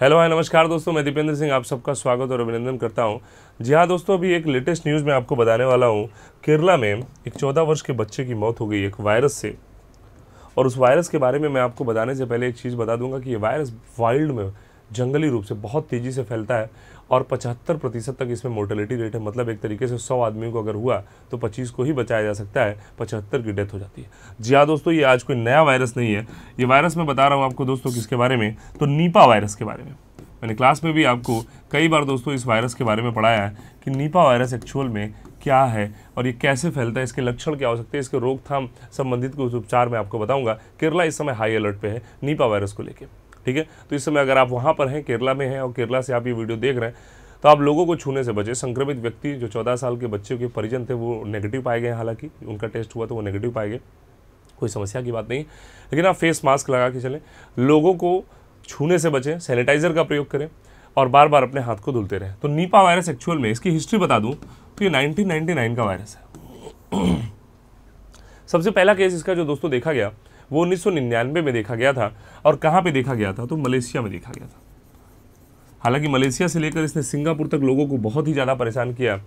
hello hi नमस्कार दोस्तों मैं दीपेंद्र सिंह आप सबका स्वागत और अभिनंदन करता हूं जी हाँ दोस्तों अभी एक लेटेस्ट न्यूज़ में आपको बताने वाला हूं केरला में एक चौदह वर्ष के बच्चे की मौत हो गई एक वायरस से और उस वायरस के बारे में मैं आपको बताने से पहले एक चीज़ बता दूंगा कि ये वायरस वाइल्ड में जंगली रूप से बहुत तेज़ी से फैलता है और 75 प्रतिशत तक इसमें मोर्टेलिटी रेट है मतलब एक तरीके से 100 आदमियों को अगर हुआ तो 25 को ही बचाया जा सकता है 75 की डेथ हो जाती है जी हाँ दोस्तों ये आज कोई नया वायरस नहीं है ये वायरस मैं बता रहा हूँ आपको दोस्तों किसके बारे में तो नीपा वायरस के बारे में मैंने क्लास में भी आपको कई बार दोस्तों इस वायरस के बारे में पढ़ाया है कि नीपा वायरस एक्चुअल में क्या है और ये कैसे फैलता है इसके लक्षण क्या हो सकते हैं इसके रोकथाम संबंधित कुछ उपचार मैं आपको बताऊंगा केरला इस समय हाई अलर्ट पे है नीपा वायरस को लेकर ठीक है तो इस समय अगर आप वहाँ पर हैं केरला में हैं और केरला से आप ये वीडियो देख रहे हैं तो आप लोगों को छूने से बचे संक्रमित व्यक्ति जो चौदह साल के बच्चों के परिजन थे वो नेगेटिव पाए गए हालांकि उनका टेस्ट हुआ तो वो नेगेटिव पाए गए कोई समस्या की बात नहीं लेकिन आप फेस मास्क लगा के चलें लोगों को छूने से बचें सैनिटाइज़र का प्रयोग करें और बार बार अपने हाथ को धुलते रहें तो नीपा वायरस एक्चुअल में इसकी हिस्ट्री बता दूँ तो ये 1999 का वायरस है सबसे पहला केस इसका जो दोस्तों देखा गया वो 1999 में देखा गया था और कहाँ पे देखा गया था तो मलेशिया में देखा गया था हालांकि मलेशिया से लेकर इसने सिंगापुर तक लोगों को बहुत ही ज़्यादा परेशान किया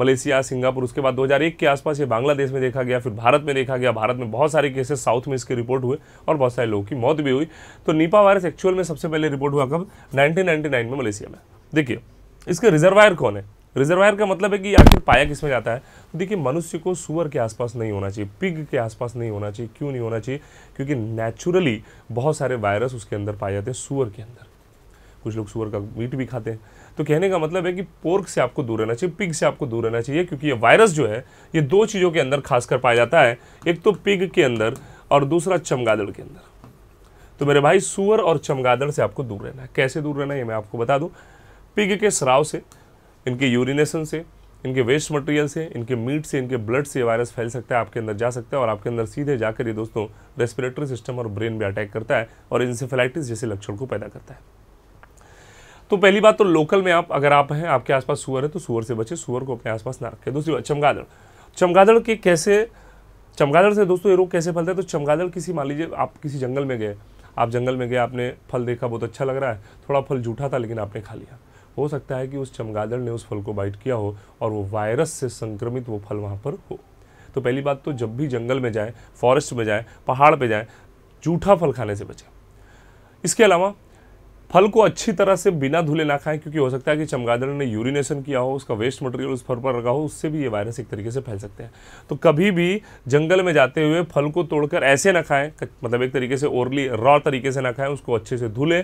मलेशिया सिंगापुर उसके बाद 2001 के आसपास ये बांग्लादेश में देखा गया फिर भारत में देखा गया भारत में बहुत सारे केसेस साउथ में इसके रिपोर्ट हुए और बहुत सारे लोगों की मौत भी हुई तो नीपा वायरस एक्चुअल में सबसे पहले रिपोर्ट हुआ कब 1999 में मलेशिया में देखिए इसके रिजर्वायर कौन है रिजर्वायर का मतलब है कि आखिर पाया किस में जाता है तो देखिए मनुष्य को सुअर के आसपास नहीं होना चाहिए पिग के आसपास नहीं होना चाहिए क्यों नहीं होना चाहिए क्योंकि नेचुरली बहुत सारे वायरस उसके अंदर पाए जाते हैं सुअर के अंदर कुछ लोग सुअर का मीट भी खाते हैं तो कहने का मतलब है कि पोर्क से आपको दूर रहना चाहिए पिग से आपको दूर रहना चाहिए क्योंकि ये वायरस जो है ये दो चीज़ों के अंदर खासकर पाया जाता है एक तो पिग के अंदर और दूसरा चमगादड़ के अंदर तो मेरे भाई सुअर और चमगादड़ से आपको दूर रहना है कैसे दूर रहना है ये मैं आपको बता दूँ पिग के स्राव से इनके यूरिनेशन से इनके वेस्ट मटेरियल से इनके मीट से इनके ब्लड से वायरस फैल सकता है आपके अंदर जा सकता है और आपके अंदर सीधे जाकर ये दोस्तों रेस्पिरेटरी सिस्टम और ब्रेन में अटैक करता है और इंसेफेलाइटिस जैसे लक्षण को पैदा करता है तो पहली बात तो लोकल में आप अगर आप हैं आपके आसपास सुअर है तो सुअर से बचे सुअर को अपने आसपास ना रखें दूसरी बात चमगादड़ चमगादड़ के कैसे चमगादड़ से दोस्तों ये रोग कैसे फैलता है तो चमगादड़ किसी मान लीजिए आप किसी जंगल में गए आप जंगल में गए आपने फल देखा बहुत अच्छा लग रहा है थोड़ा फल जूठा था लेकिन आपने खा लिया हो सकता है कि उस चमगादड़ ने उस फल को बाइट किया हो और वो वायरस से संक्रमित वो फल वहाँ पर हो तो पहली बात तो जब भी जंगल में जाएँ फॉरेस्ट में जाएँ पहाड़ पर जाएँ जूठा फल खाने से बचें इसके अलावा फल को अच्छी तरह से बिना धुले ना खाएं क्योंकि हो सकता है कि चमगादड़ ने यूरिनेशन किया हो उसका वेस्ट मटेरियल उस फल पर रखा हो उससे भी ये वायरस एक तरीके से फैल सकते हैं तो कभी भी जंगल में जाते हुए फल को तोड़कर ऐसे ना खाएं मतलब एक तरीके से ओरली रॉ तरीके से ना खाएं उसको अच्छे से धुलें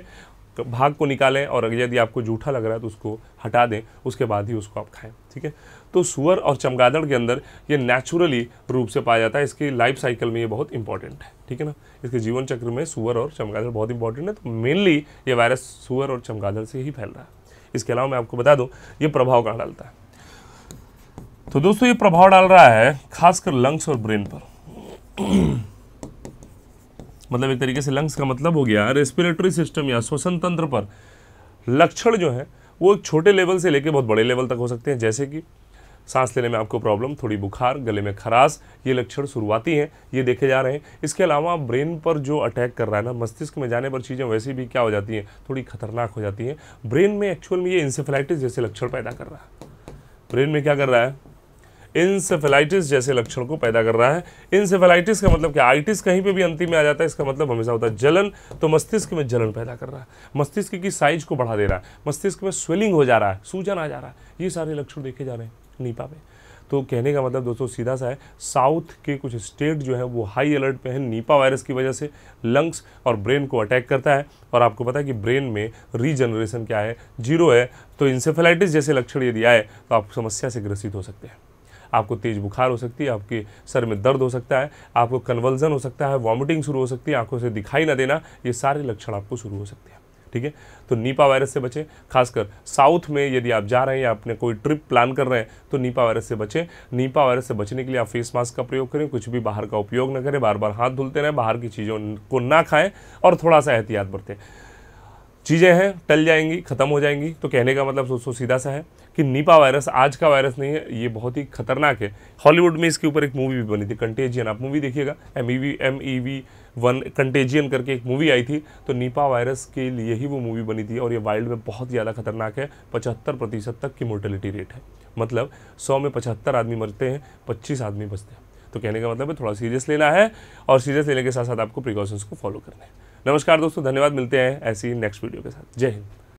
भाग को निकालें और यदि आपको जूठा लग रहा है तो उसको हटा दें उसके बाद ही उसको आप खाएं ठीक है तो सुअर और चमगादड़ के अंदर ये नेचुरली रूप से पाया जाता है इसकी लाइफ साइकिल में ये बहुत इंपॉर्टेंट है ठीक है ना इसके जीवन चक्र में सुअर और चमगादड़ बहुत इंपॉर्टेंट है तो मेनली ये वायरस सुअर और चमगादड़ से ही फैल रहा है इसके अलावा मैं आपको बता दूँ ये प्रभाव कहाँ डालता है तो दोस्तों ये प्रभाव डाल रहा है खासकर लंग्स और ब्रेन पर मतलब एक तरीके से लंग्स का मतलब हो गया रेस्पिरेटरी सिस्टम या श्वसन तंत्र पर लक्षण जो है वो एक छोटे लेवल से लेकर बहुत बड़े लेवल तक हो सकते हैं जैसे कि सांस लेने में आपको प्रॉब्लम थोड़ी बुखार गले में खराश ये लक्षण शुरुआती हैं ये देखे जा रहे हैं इसके अलावा ब्रेन पर जो अटैक कर रहा है ना मस्तिष्क में जाने पर चीज़ें वैसे भी क्या हो जाती हैं थोड़ी खतरनाक हो जाती हैं ब्रेन में एक्चुअल में ये इंसेफ्लाइटिस जैसे लक्षण पैदा कर रहा है ब्रेन में क्या कर रहा है इंसेफेलाइटिस जैसे लक्षण को पैदा कर रहा है इंसेफेलाइटिस का मतलब क्या आइटिस कहीं पे भी अंतिम में आ जाता है इसका मतलब हमेशा होता है जलन तो मस्तिष्क में जलन पैदा कर रहा है मस्तिष्क की साइज को बढ़ा दे रहा है मस्तिष्क में स्वेलिंग हो जा रहा है सूजन आ जा रहा है ये सारे लक्षण देखे जा रहे हैं नीपा में तो कहने का मतलब दोस्तों सीधा सा है साउथ के कुछ स्टेट जो है वो हाई अलर्ट पे हैं नीपा वायरस की वजह से लंग्स और ब्रेन को अटैक करता है और आपको पता है कि ब्रेन में रीजनरेशन क्या है जीरो है तो इंसेफेलाइटिस जैसे लक्षण यदि आए तो आप समस्या से ग्रसित हो सकते हैं आपको तेज़ बुखार हो सकती है आपके सर में दर्द हो सकता है आपको कन्वल्जन हो सकता है वॉमिटिंग शुरू हो सकती है आंखों से दिखाई ना देना ये सारे लक्षण आपको शुरू हो सकते हैं ठीक है तो नीपा वायरस से बचें खासकर साउथ में यदि आप जा रहे हैं या आपने कोई ट्रिप प्लान कर रहे हैं तो नीपा वायरस से बचें नीपा वायरस से बचने के लिए आप फेस मास्क का प्रयोग करें कुछ भी बाहर का उपयोग ना करें बार बार हाथ धुलते रहें बाहर की चीज़ों को ना खाएं और थोड़ा सा एहतियात बरतें चीज़ें हैं टल जाएंगी ख़त्म हो जाएंगी तो कहने का मतलब दोस्तों सीधा सा है कि निपा वायरस आज का वायरस नहीं है ये बहुत ही खतरनाक है हॉलीवुड में इसके ऊपर एक मूवी भी बनी थी कंटेजियन आप मूवी देखिएगा M E V M E V one contagion करके एक मूवी आई थी तो नीपा वायरस के लिए ही वो मूवी बनी थी और ये वाइल्ड में बहुत ज़्यादा खतरनाक है पचहत्तर प्रतिशत तक की मोर्टेलिटी रेट है मतलब सौ में पचहत्तर आदमी मरते हैं पच्चीस आदमी बचते हैं तो कहने का मतलब है थोड़ा सीरियस लेना है और सीरियस लेने के साथ साथ आपको प्रिकॉशंस को फॉलो करना है नमस्कार दोस्तों धन्यवाद मिलते हैं ऐसी नेक्स्ट वीडियो के साथ जय हिंद